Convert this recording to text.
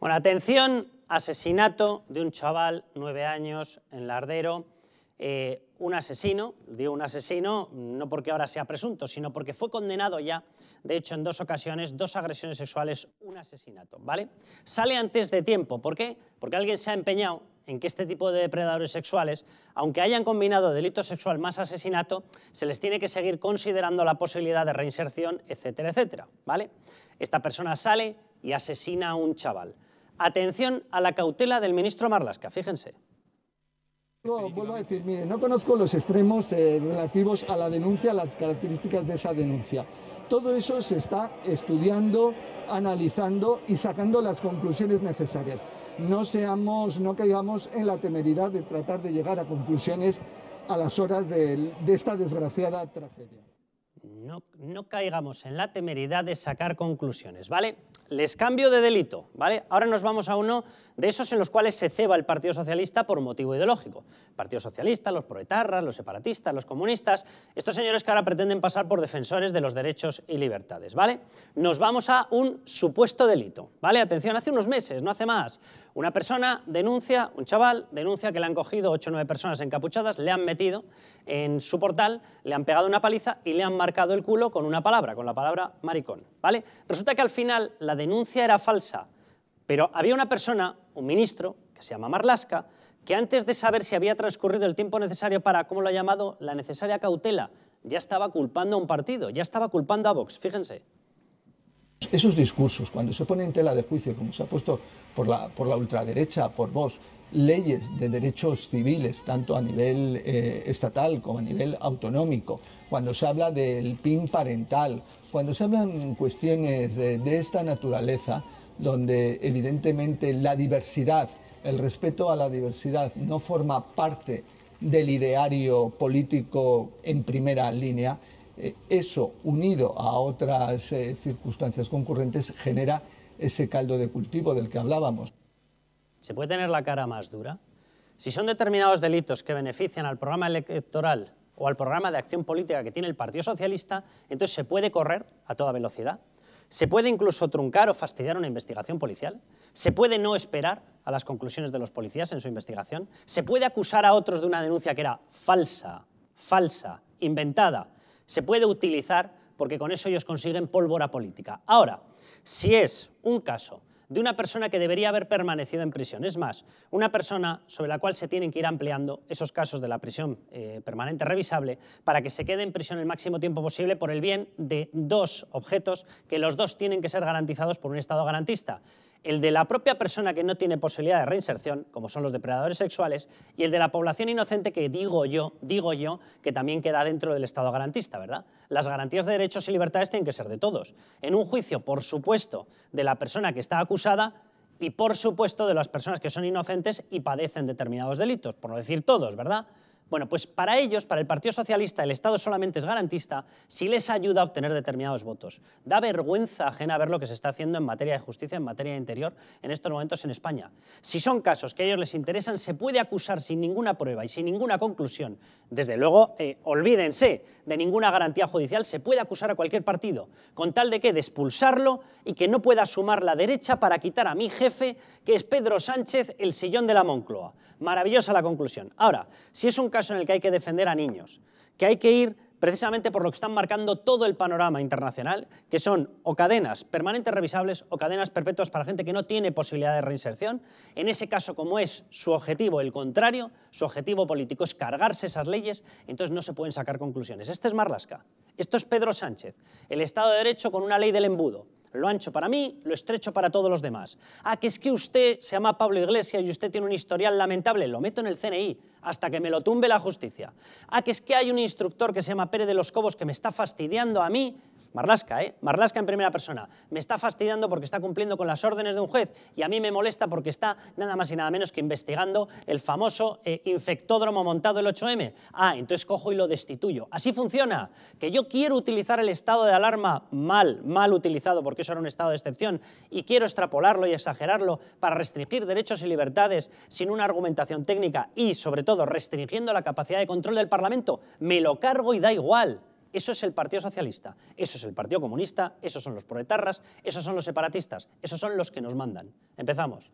Bueno, atención, asesinato de un chaval, nueve años, en Lardero. Eh, un asesino, digo un asesino, no porque ahora sea presunto, sino porque fue condenado ya, de hecho, en dos ocasiones, dos agresiones sexuales, un asesinato, ¿vale? Sale antes de tiempo, ¿por qué? Porque alguien se ha empeñado en que este tipo de depredadores sexuales, aunque hayan combinado delito sexual más asesinato, se les tiene que seguir considerando la posibilidad de reinserción, etcétera, etcétera, ¿vale? Esta persona sale y asesina a un chaval. Atención a la cautela del ministro Marlasca, fíjense. No, vuelvo a decir, mire, no conozco los extremos eh, relativos a la denuncia, las características de esa denuncia. Todo eso se está estudiando, analizando y sacando las conclusiones necesarias. No seamos, no caigamos en la temeridad de tratar de llegar a conclusiones a las horas de esta desgraciada tragedia no, caigamos en la temeridad de sacar conclusiones, ¿vale? Les cambio de delito, ¿vale? Ahora nos vamos a uno de esos en los cuales se ceba el Partido Socialista por motivo ideológico. Partido Socialista, los proetarras, los separatistas, los comunistas, estos señores que ahora pretenden pasar por defensores de los derechos y libertades, ¿vale? Nos vamos a un supuesto delito, ¿vale? Atención, hace unos meses, no hace más, una persona denuncia, un chaval denuncia que le han cogido 8 o 9 personas encapuchadas, le han metido en su portal, le han pegado una paliza y le han marcado marcado el culo con una palabra, con la palabra maricón, ¿vale? Resulta que al final la denuncia era falsa, pero había una persona, un ministro, que se llama Marlasca, que antes de saber si había transcurrido el tiempo necesario para, como lo ha llamado, la necesaria cautela, ya estaba culpando a un partido, ya estaba culpando a Vox, fíjense. Esos discursos, cuando se pone en tela de juicio, como se ha puesto por la, por la ultraderecha, por Vox, leyes de derechos civiles, tanto a nivel eh, estatal como a nivel autonómico, cuando se habla del PIN parental, cuando se hablan cuestiones de, esta naturaleza, donde evidentemente la diversidad, el respeto a la diversidad no forma parte del ideario político en primera línea, eh, eso unido a otras eh, circunstancias concurrentes genera ese caldo de cultivo del que hablábamos. ¿Se puede tener la cara más dura? Si son determinados delitos que benefician al programa electoral o al programa de acción política que tiene el Partido Socialista, entonces se puede correr a toda velocidad. Se puede incluso truncar o fastidiar una investigación policial. Se puede no esperar a las conclusiones de los policías en su investigación. Se puede acusar a otros de una denuncia que era falsa, falsa, inventada. Se puede utilizar porque con eso ellos consiguen pólvora política. Ahora, si es un caso de una persona que debería haber permanecido en prisión. Es más, una persona sobre la cual se tienen que ir ampliando esos casos de la prisión eh, permanente revisable para que se quede en prisión el máximo tiempo posible por el bien de dos objetos que los dos tienen que ser garantizados por un Estado garantista el de la propia persona que no tiene posibilidad de reinserción, como son los depredadores sexuales, y el de la población inocente que digo yo, digo yo, que también queda dentro del Estado garantista, ¿verdad? Las garantías de derechos y libertades tienen que ser de todos. En un juicio, por supuesto, de la persona que está acusada y por supuesto de las personas que son inocentes y padecen determinados delitos, por no decir todos, ¿verdad? Bueno, pues para ellos, para el Partido Socialista, el Estado solamente es garantista si les ayuda a obtener determinados votos. Da vergüenza ajena ver lo que se está haciendo en materia de justicia, en materia de interior, en estos momentos en España. Si son casos que a ellos les interesan, se puede acusar sin ninguna prueba y sin ninguna conclusión. Desde luego, eh, olvídense de ninguna garantía judicial, se puede acusar a cualquier partido, con tal de que de expulsarlo y que no pueda sumar la derecha para quitar a mi jefe, que es Pedro Sánchez, el sillón de la Moncloa. Maravillosa la conclusión. Ahora, si es un en el que hay que defender a niños, que hay que ir precisamente por lo que están marcando todo el panorama internacional, que son o cadenas permanentes revisables o cadenas perpetuas para gente que no tiene posibilidad de reinserción. En ese caso, como es su objetivo el contrario, su objetivo político es cargarse esas leyes, entonces no se pueden sacar conclusiones. Este es Marlasca, esto es Pedro Sánchez, el Estado de Derecho con una ley del embudo, lo ancho para mí, lo estrecho para todos los demás. ¿A ah, que es que usted se llama Pablo Iglesias y usted tiene un historial lamentable. Lo meto en el CNI hasta que me lo tumbe la justicia. ¿A ah, que es que hay un instructor que se llama Pérez de los Cobos que me está fastidiando a mí Marlasca, ¿eh? Marlasca en primera persona. Me está fastidiando porque está cumpliendo con las órdenes de un juez y a mí me molesta porque está nada más y nada menos que investigando el famoso eh, infectódromo montado el 8M. Ah, entonces cojo y lo destituyo. Así funciona. Que yo quiero utilizar el estado de alarma mal, mal utilizado porque eso era un estado de excepción y quiero extrapolarlo y exagerarlo para restringir derechos y libertades sin una argumentación técnica y, sobre todo, restringiendo la capacidad de control del Parlamento. Me lo cargo y da igual. Eso es el Partido Socialista, eso es el Partido Comunista, esos son los proletarras, esos son los separatistas, esos son los que nos mandan. Empezamos.